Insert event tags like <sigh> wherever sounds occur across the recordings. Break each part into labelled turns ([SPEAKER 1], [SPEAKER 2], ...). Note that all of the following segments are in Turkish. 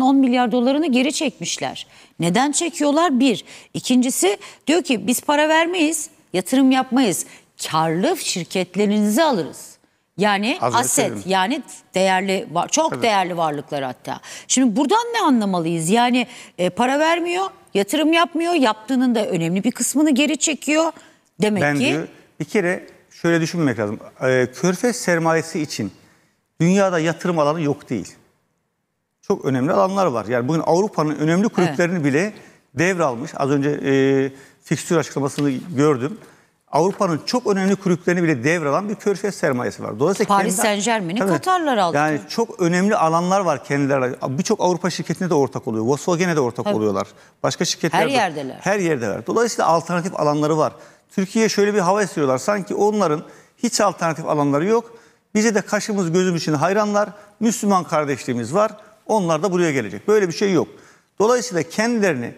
[SPEAKER 1] 10 milyar dolarını geri çekmişler. Neden çekiyorlar? Bir. İkincisi diyor ki biz para vermeyiz, yatırım yapmayız. Karlı şirketlerinizi alırız. Yani Hazreti asset ederim. yani değerli çok Tabii. değerli varlıklar hatta. Şimdi buradan ne anlamalıyız? Yani e, para vermiyor, yatırım yapmıyor, yaptığının da önemli bir kısmını geri çekiyor. Demek ben ki diyor,
[SPEAKER 2] bir kere şöyle düşünmek lazım. Ee, Körfez sermayesi için dünyada yatırım alanı yok değil çok önemli alanlar var. Yani bugün Avrupa'nın önemli kulüplerini evet. bile devralmış. Az önce e, fikstür açıklamasını gördüm. Avrupa'nın çok önemli kulüplerini bile devralan bir körfez sermayesi var. Dolayısıyla Paris kendi, Saint Germain'i Katarlar aldı. Yani çok önemli alanlar var kendilerine. Birçok Avrupa şirketine de ortak oluyor. Volkswagen'e de ortak evet. oluyorlar. Başka şirketler Her yerdeler. Her yerdeler. Dolayısıyla alternatif alanları var. Türkiye'ye şöyle bir hava istiyorlar. Sanki onların hiç alternatif alanları yok. Bize de kaşımız gözümüz için hayranlar. Müslüman kardeşliğimiz var. Onlar da buraya gelecek. Böyle bir şey yok. Dolayısıyla kendilerini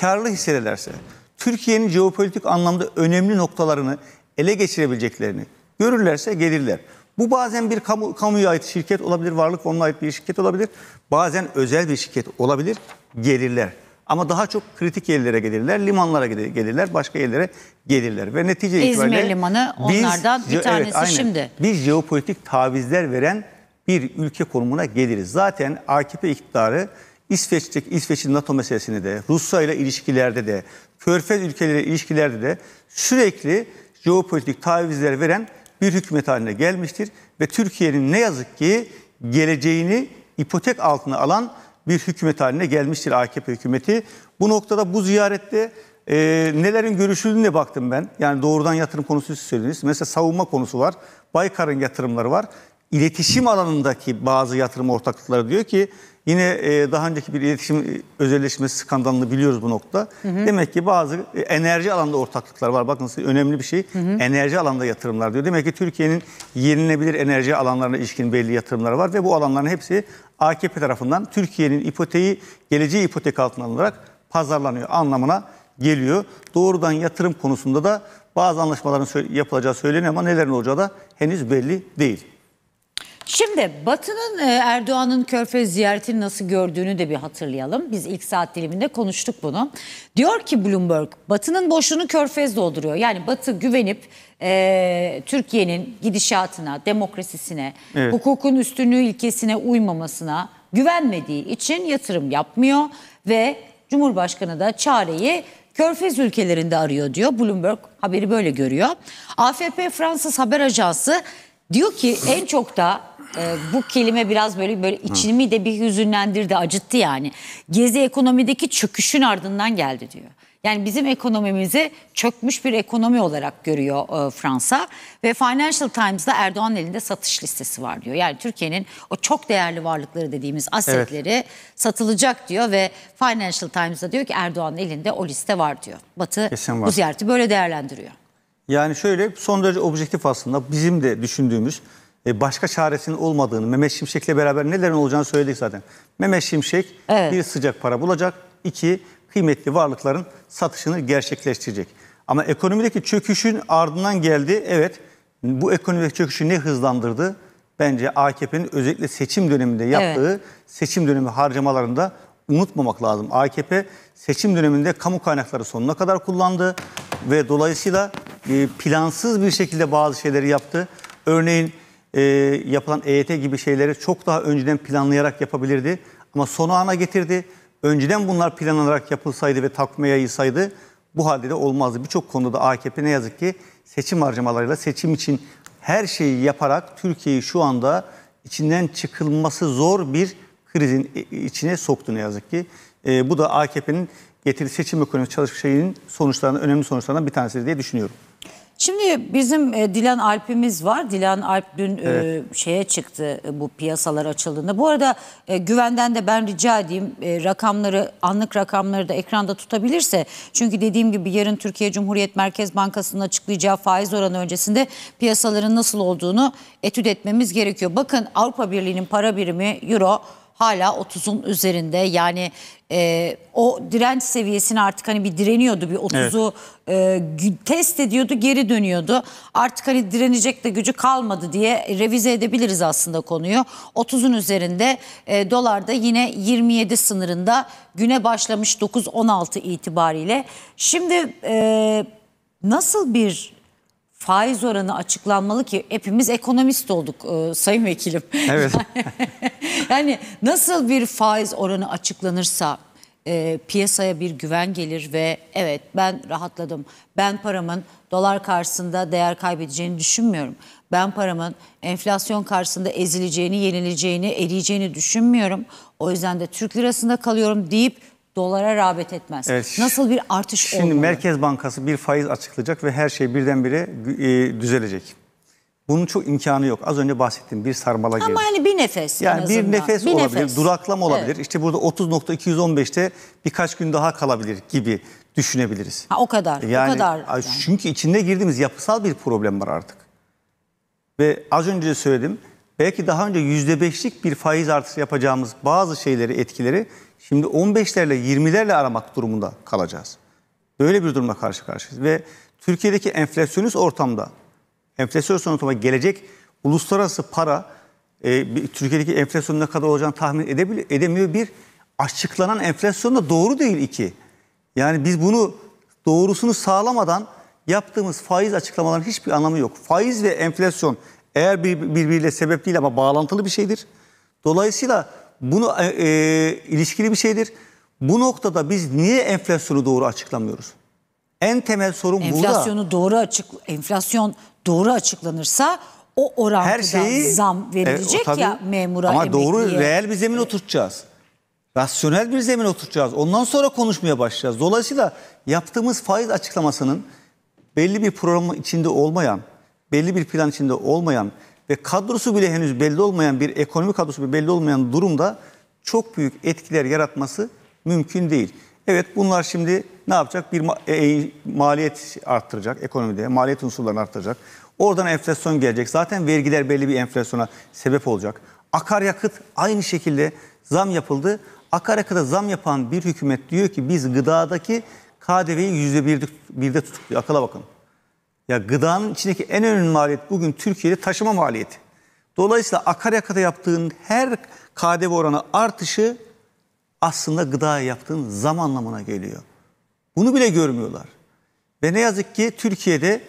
[SPEAKER 2] karlı hissederlerse Türkiye'nin jeopolitik anlamda önemli noktalarını ele geçirebileceklerini görürlerse gelirler. Bu bazen bir kamu, kamuya ait şirket olabilir, varlık fonuna ait bir şirket olabilir. Bazen özel bir şirket olabilir, gelirler. Ama daha çok kritik yerlere gelirler, limanlara gelirler, başka yerlere gelirler. Ve netice İzmir itibariyle... İzmir Limanı onlardan biz, bir tanesi evet, aynen, şimdi. Biz jeopolitik tavizler veren bir ülke konumuna geliriz. Zaten AKP iktidarı İsveç'teki İsveç'in NATO meselesini de, Rusya ile ilişkilerde de, Körfez ülkeleri ilişkilerde de sürekli jeopolitik tavizler veren bir hükümet haline gelmiştir ve Türkiye'nin ne yazık ki geleceğini ipotek altına alan bir hükümet haline gelmiştir AKP hükümeti. Bu noktada bu ziyarette e, nelerin görüşüldüğüne baktım ben. Yani doğrudan yatırım konusu siz söylediniz. Mesela savunma konusu var. Baykar'ın yatırımları var iletişim alanındaki bazı yatırım ortaklıkları diyor ki yine e, daha önceki bir iletişim e, özelleşmesi skandalını biliyoruz bu nokta. Hı hı. Demek ki bazı e, enerji alanında ortaklıklar var. Bakın önemli bir şey. Hı hı. Enerji alanında yatırımlar diyor. Demek ki Türkiye'nin yenilenebilir enerji alanlarına ilişkin belli yatırımları var ve bu alanların hepsi AKP tarafından Türkiye'nin ipoteği geleceği ipotek altına alınarak pazarlanıyor anlamına geliyor. Doğrudan yatırım konusunda da bazı anlaşmaların yapılacağı söyleniyor ama nelerin olacağı da henüz belli değil.
[SPEAKER 1] Şimdi Batı'nın e, Erdoğan'ın Körfez ziyaretini nasıl gördüğünü de bir hatırlayalım. Biz ilk saat diliminde konuştuk bunu. Diyor ki Bloomberg, Batı'nın boşluğunu Körfez dolduruyor. Yani Batı güvenip e, Türkiye'nin gidişatına, demokrasisine, evet. hukukun üstünlüğü ilkesine uymamasına güvenmediği için yatırım yapmıyor ve Cumhurbaşkanı da çareyi Körfez ülkelerinde arıyor diyor. Bloomberg haberi böyle görüyor. AFP Fransız haber ajansı diyor ki en çok da e, bu kelime biraz böyle böyle içimi de bir hüzünlendirdi, acıttı yani. Gezi ekonomideki çöküşün ardından geldi diyor. Yani bizim ekonomimizi çökmüş bir ekonomi olarak görüyor e, Fransa ve Financial Times'da Erdoğan elinde satış listesi var diyor. Yani Türkiye'nin o çok değerli varlıkları dediğimiz asetleri satılacak diyor ve Financial Times'da diyor ki Erdoğan'ın elinde o liste var diyor. Batı
[SPEAKER 2] var. bu ziyareti
[SPEAKER 1] böyle değerlendiriyor.
[SPEAKER 2] Yani şöyle son derece objektif aslında bizim de düşündüğümüz e, başka çaresinin olmadığını, Mehmet Şimşek'le beraber nelerin olacağını söyledik zaten. Mehmet Şimşek evet. bir sıcak para bulacak, iki kıymetli varlıkların satışını gerçekleştirecek. Ama ekonomideki çöküşün ardından geldi. Evet bu ekonomideki çöküşü ne hızlandırdı? Bence AKP'nin özellikle seçim döneminde yaptığı evet. seçim dönemi harcamalarında unutmamak lazım. AKP seçim döneminde kamu kaynakları sonuna kadar kullandı ve dolayısıyla e, plansız bir şekilde bazı şeyleri yaptı. Örneğin e, yapılan EYT gibi şeyleri çok daha önceden planlayarak yapabilirdi. Ama sonu ana getirdi. Önceden bunlar planlanarak yapılsaydı ve takvime yayılsaydı bu halde de olmazdı. Birçok konuda AKP ne yazık ki seçim harcamalarıyla seçim için her şeyi yaparak Türkiye'yi şu anda içinden çıkılması zor bir krizin e, içine soktu ne yazık ki. E, bu da AKP'nin getirdiği seçim ekonomisi çalışma şeyinin sonuçlarının önemli sonuçlarından bir tanesi diye düşünüyorum.
[SPEAKER 1] Şimdi bizim e, Dilan Alp'imiz var. Dilan Alp dün e, evet. e, şeye çıktı e, bu piyasalar açıldığında. Bu arada e, güvenden de ben rica edeyim e, rakamları anlık rakamları da ekranda tutabilirse. Çünkü dediğim gibi yarın Türkiye Cumhuriyet Merkez Bankası'nın açıklayacağı faiz oranı öncesinde piyasaların nasıl olduğunu etüt etmemiz gerekiyor. Bakın Avrupa Birliği'nin para birimi euro hala 30'un üzerinde. Yani e, o direnç seviyesini artık hani bir direniyordu bir 30'u evet. e, test ediyordu geri dönüyordu. Artık hani direnecek de gücü kalmadı diye revize edebiliriz aslında konuyu. 30'un üzerinde e, dolar da yine 27 sınırında güne başlamış 9-16 itibariyle. Şimdi e, nasıl bir faiz oranı açıklanmalı ki hepimiz ekonomist olduk e, sayın vekilim. Evet. <laughs> Yani nasıl bir faiz oranı açıklanırsa e, piyasaya bir güven gelir ve evet ben rahatladım. Ben paramın dolar karşısında değer kaybedeceğini düşünmüyorum. Ben paramın enflasyon karşısında ezileceğini, yenileceğini, eriyeceğini düşünmüyorum. O yüzden de Türk lirasında kalıyorum deyip dolara rağbet etmez. Evet,
[SPEAKER 2] Nasıl bir artış şimdi olmalı? Şimdi Merkez Bankası bir faiz açıklayacak ve her şey birdenbire e, düzelecek. Bunun çok imkanı yok. Az önce bahsettiğim bir sarmala girdi. Ama
[SPEAKER 1] hani bir nefes Yani en bir nefes bir olabilir, nefes. duraklama olabilir.
[SPEAKER 2] Evet. İşte burada 30.215'te birkaç gün daha kalabilir gibi düşünebiliriz.
[SPEAKER 1] Ha, o kadar, yani, o kadar.
[SPEAKER 2] Yani. Çünkü içinde girdiğimiz yapısal bir problem var artık. Ve az önce de söyledim, belki daha önce %5'lik bir faiz artışı yapacağımız bazı şeyleri, etkileri şimdi 15'lerle 20'lerle aramak durumunda kalacağız. Böyle bir duruma karşı karşıyayız. Ve Türkiye'deki enflasyonist ortamda enflasyon sonuçta gelecek uluslararası para e, Türkiye'deki enflasyonun ne kadar olacağını tahmin edebilir, edemiyor. Bir, açıklanan enflasyon da doğru değil iki. Yani biz bunu doğrusunu sağlamadan yaptığımız faiz açıklamaların hiçbir anlamı yok. Faiz ve enflasyon eğer bir, birbiriyle sebep değil ama bağlantılı bir şeydir. Dolayısıyla bunu e, e, ilişkili bir şeydir. Bu noktada biz niye enflasyonu doğru açıklamıyoruz? En temel sorun Enflasyonu burada. Enflasyonu
[SPEAKER 1] doğru açık enflasyon doğru açıklanırsa o orantıda Her şeyi, zam verilecek evet, tabii, ya memura Ama emekliye. doğru reel
[SPEAKER 2] bir zemin oturtacağız. Rasyonel bir zemin oturtacağız. Ondan sonra konuşmaya başlayacağız. Dolayısıyla yaptığımız faiz açıklamasının belli bir program içinde olmayan, belli bir plan içinde olmayan ve kadrosu bile henüz belli olmayan bir ekonomi kadrosu bile belli olmayan durumda çok büyük etkiler yaratması mümkün değil. Evet bunlar şimdi ne yapacak? Bir e, e, maliyet arttıracak ekonomide, maliyet unsurlarını arttıracak. Oradan enflasyon gelecek. Zaten vergiler belli bir enflasyona sebep olacak. Akaryakıt aynı şekilde zam yapıldı. Akaryakıta zam yapan bir hükümet diyor ki biz gıdadaki KDV'yi %1'de tutuk diyor. Akala bakın. Ya gıdanın içindeki en önemli maliyet bugün Türkiye'de taşıma maliyeti. Dolayısıyla akaryakıta yaptığın her KDV oranı artışı aslında gıda yaptığın zam anlamına geliyor. Bunu bile görmüyorlar. Ve ne yazık ki Türkiye'de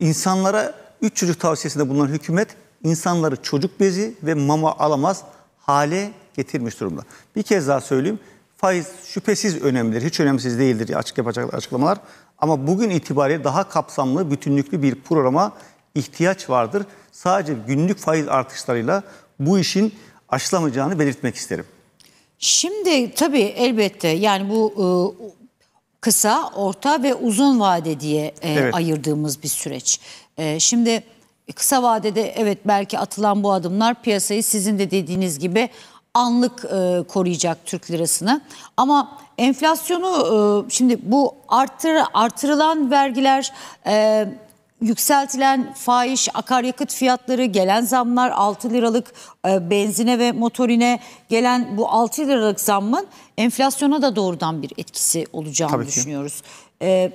[SPEAKER 2] insanlara üç çocuk tavsiyesinde bulunan hükümet insanları çocuk bezi ve mama alamaz hale getirmiş durumda. Bir kez daha söyleyeyim. Faiz şüphesiz önemlidir. Hiç önemsiz değildir açık yapacak açıklamalar. Ama bugün itibariyle daha kapsamlı, bütünlüklü bir programa ihtiyaç vardır. Sadece günlük faiz artışlarıyla bu işin aşılamayacağını belirtmek isterim.
[SPEAKER 1] Şimdi tabii elbette yani bu e, kısa, orta ve uzun vade diye e, evet. ayırdığımız bir süreç. E, şimdi kısa vadede evet belki atılan bu adımlar piyasayı sizin de dediğiniz gibi anlık e, koruyacak Türk lirasını. Ama enflasyonu e, şimdi bu artır, artırılan vergiler, e, yükseltilen faiz, akaryakıt fiyatları, gelen zamlar 6 liralık e, benzine ve motorine gelen bu 6 liralık zammın enflasyona da doğrudan bir etkisi olacağını Tabii düşünüyoruz. Ee,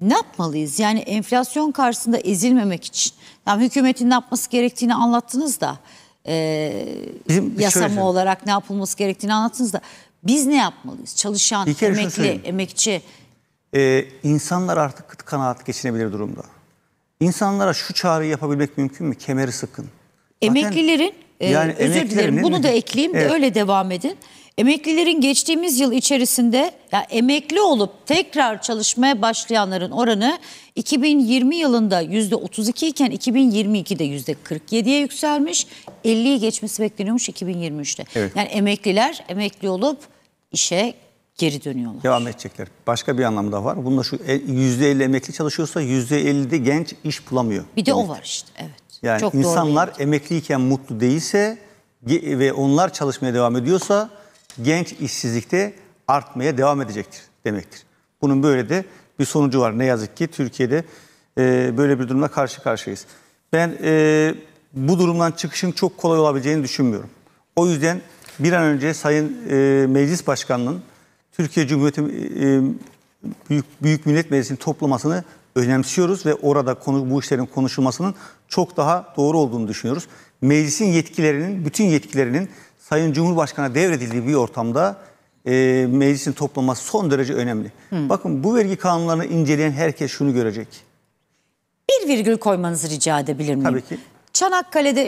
[SPEAKER 1] ne yapmalıyız? Yani enflasyon karşısında ezilmemek için. Yani hükümetin ne yapması gerektiğini anlattınız da. E, Bizim, yasama olarak ne yapılması gerektiğini anlattınız da. Biz ne yapmalıyız? Çalışan, emekli, emekçi.
[SPEAKER 2] Ee, insanlar artık kanaat geçinebilir durumda. İnsanlara şu çağrıyı yapabilmek mümkün mü? Kemeri sıkın.
[SPEAKER 1] Emeklilerin, Zaten, yani özür emeklilerin, dilerim bunu da ekleyeyim evet. de öyle devam edin. Emeklilerin geçtiğimiz yıl içerisinde ya emekli olup tekrar çalışmaya başlayanların oranı 2020 yılında %32 iken 2022'de %47'ye yükselmiş. 50'yi geçmesi bekleniyormuş 2023'te. Evet. Yani emekliler emekli olup
[SPEAKER 2] işe geri dönüyorlar. Devam edecekler. Başka bir anlamı da var. Bunda şu %50 e, emekli çalışıyorsa %50'de genç iş bulamıyor.
[SPEAKER 1] Bir de demek. o var işte evet.
[SPEAKER 2] Yani Çok insanlar emekliyken mutlu değilse ve onlar çalışmaya devam ediyorsa genç işsizlikte artmaya devam edecektir demektir. Bunun böyle de bir sonucu var. Ne yazık ki Türkiye'de e, böyle bir durumla karşı karşıyayız. Ben e, bu durumdan çıkışın çok kolay olabileceğini düşünmüyorum. O yüzden bir an önce Sayın Meclis Başkanı'nın Türkiye Cumhuriyeti e, e, Büyük, Büyük Millet Meclisi'nin toplamasını önemsiyoruz ve orada konu, bu işlerin konuşulmasının çok daha doğru olduğunu düşünüyoruz. Meclisin yetkilerinin, bütün yetkilerinin Sayın Cumhurbaşkanı'na devredildiği bir ortamda e, meclisin toplaması son derece önemli. Hmm. Bakın bu vergi kanunlarını inceleyen herkes şunu görecek. Bir virgül koymanızı rica edebilir miyim? Tabii ki.
[SPEAKER 1] Çanakkale'de